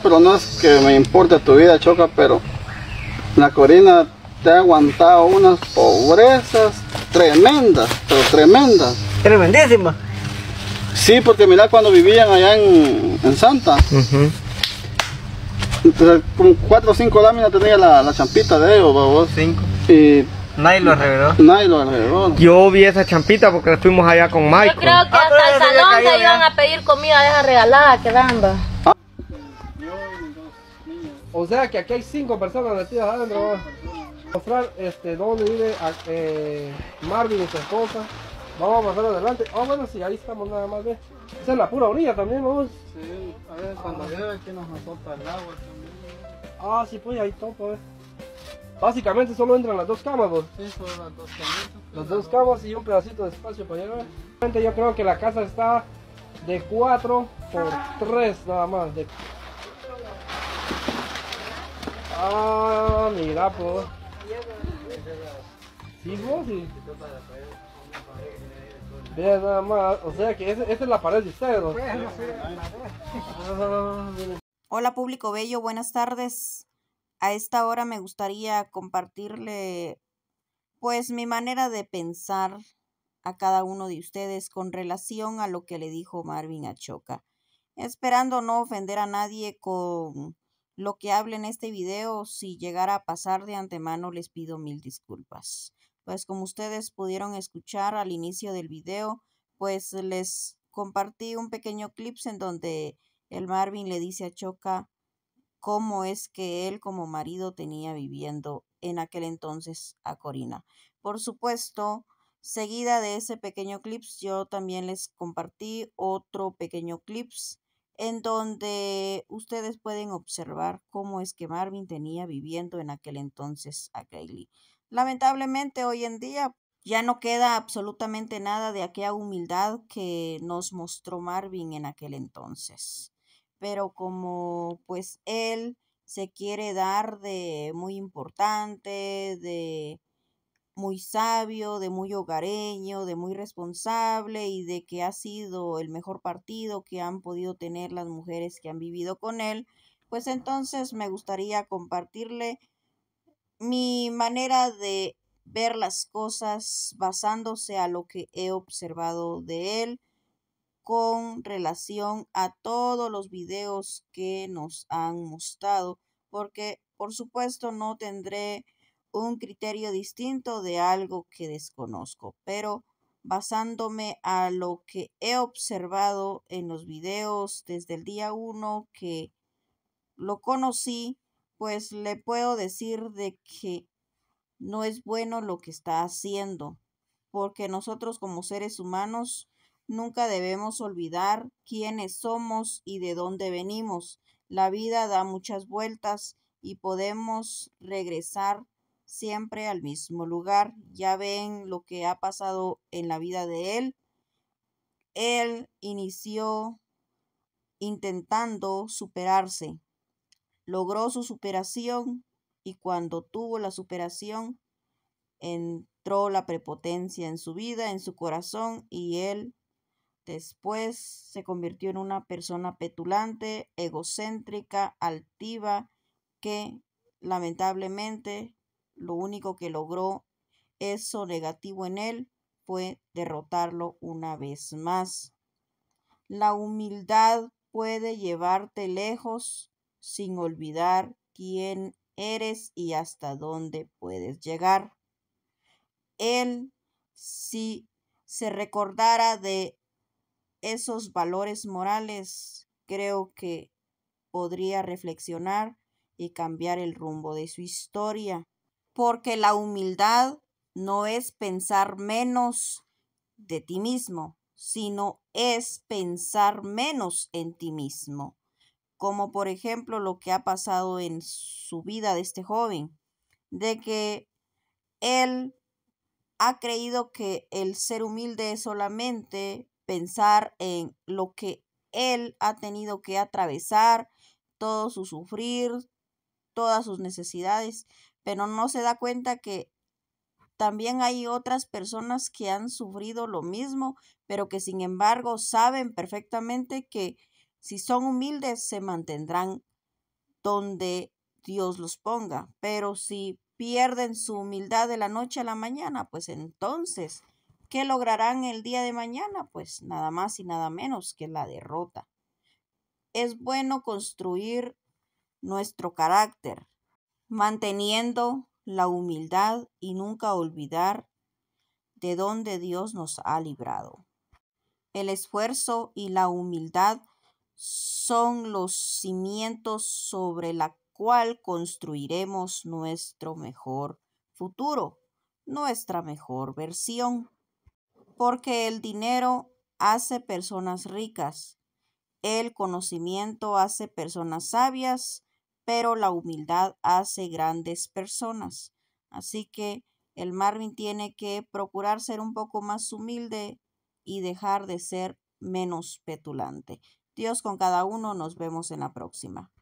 pero no es que me importe tu vida, Choca, pero la Corina te ha aguantado unas pobrezas tremendas, pero tremendas. Tremendísimas. Sí, porque mira cuando vivían allá en, Santa. con cuatro o cinco láminas tenía la, champita de ellos, vos. Cinco. Y Nadie lo arregló. Nadie lo arregló. Yo vi esa champita porque estuvimos allá con Mike. Yo creo que ah, hasta el salón se iban a pedir comida de esa regalada, que damba. Ah, o sea que aquí hay cinco personas metidas adentro. Mostrar este dónde vive eh, Marvin y su esposa. Vamos a pasar adelante. Ah, bueno, sí, ahí estamos nada más. ve Esa es la pura orilla también, vamos. Sí, a ver cuando llueve aquí nos azota el agua también. Ah, sí, pues ahí topo, eh. Básicamente solo entran las dos camas, vos. Sí, solo las dos camas. Las dos camas y un pedacito de espacio para llegar. Yo creo que la casa está de 4 por 3 nada más. Ah, mira, pues. Sí, vos, pues, o sea que esa, es la pared de ustedes. Ah, Hola público bello, buenas tardes. A esta hora me gustaría compartirle pues mi manera de pensar a cada uno de ustedes con relación a lo que le dijo Marvin a Choca. esperando no ofender a nadie con lo que hable en este video, si llegara a pasar de antemano, les pido mil disculpas. Pues como ustedes pudieron escuchar al inicio del video, pues les compartí un pequeño clip en donde el Marvin le dice a Choca cómo es que él como marido tenía viviendo en aquel entonces a Corina. Por supuesto, seguida de ese pequeño clip, yo también les compartí otro pequeño clips en donde ustedes pueden observar cómo es que Marvin tenía viviendo en aquel entonces a Kaylee. Lamentablemente hoy en día ya no queda absolutamente nada de aquella humildad que nos mostró Marvin en aquel entonces. Pero como pues él se quiere dar de muy importante, de muy sabio, de muy hogareño, de muy responsable y de que ha sido el mejor partido que han podido tener las mujeres que han vivido con él, pues entonces me gustaría compartirle mi manera de ver las cosas basándose a lo que he observado de él con relación a todos los videos que nos han mostrado, porque por supuesto no tendré un criterio distinto de algo que desconozco, pero basándome a lo que he observado en los videos desde el día 1 que lo conocí, pues le puedo decir de que no es bueno lo que está haciendo, porque nosotros como seres humanos nunca debemos olvidar quiénes somos y de dónde venimos. La vida da muchas vueltas y podemos regresar siempre al mismo lugar. Ya ven lo que ha pasado en la vida de él. Él inició intentando superarse. Logró su superación y cuando tuvo la superación, entró la prepotencia en su vida, en su corazón y él después se convirtió en una persona petulante, egocéntrica, altiva, que lamentablemente lo único que logró eso negativo en él fue derrotarlo una vez más. La humildad puede llevarte lejos sin olvidar quién eres y hasta dónde puedes llegar. Él, si se recordara de esos valores morales, creo que podría reflexionar y cambiar el rumbo de su historia porque la humildad no es pensar menos de ti mismo, sino es pensar menos en ti mismo, como por ejemplo lo que ha pasado en su vida de este joven, de que él ha creído que el ser humilde es solamente pensar en lo que él ha tenido que atravesar, todo su sufrir, todas sus necesidades, pero no se da cuenta que también hay otras personas que han sufrido lo mismo, pero que sin embargo saben perfectamente que si son humildes se mantendrán donde Dios los ponga, pero si pierden su humildad de la noche a la mañana, pues entonces, ¿qué lograrán el día de mañana? Pues nada más y nada menos que la derrota. Es bueno construir nuestro carácter, manteniendo la humildad y nunca olvidar de donde Dios nos ha librado. El esfuerzo y la humildad son los cimientos sobre la cual construiremos nuestro mejor futuro, nuestra mejor versión. Porque el dinero hace personas ricas, el conocimiento hace personas sabias pero la humildad hace grandes personas. Así que el Marvin tiene que procurar ser un poco más humilde y dejar de ser menos petulante. Dios con cada uno, nos vemos en la próxima.